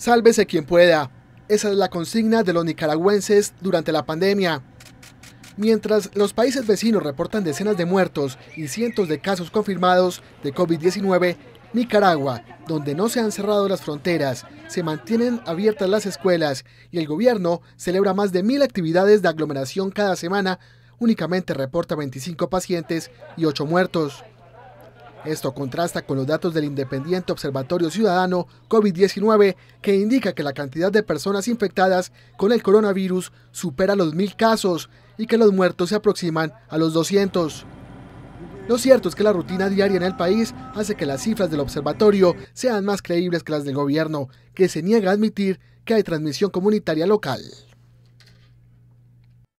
Sálvese quien pueda. Esa es la consigna de los nicaragüenses durante la pandemia. Mientras los países vecinos reportan decenas de muertos y cientos de casos confirmados de COVID-19, Nicaragua, donde no se han cerrado las fronteras, se mantienen abiertas las escuelas y el gobierno celebra más de mil actividades de aglomeración cada semana, únicamente reporta 25 pacientes y 8 muertos. Esto contrasta con los datos del independiente Observatorio Ciudadano COVID-19, que indica que la cantidad de personas infectadas con el coronavirus supera los mil casos y que los muertos se aproximan a los 200. Lo cierto es que la rutina diaria en el país hace que las cifras del observatorio sean más creíbles que las del gobierno, que se niega a admitir que hay transmisión comunitaria local.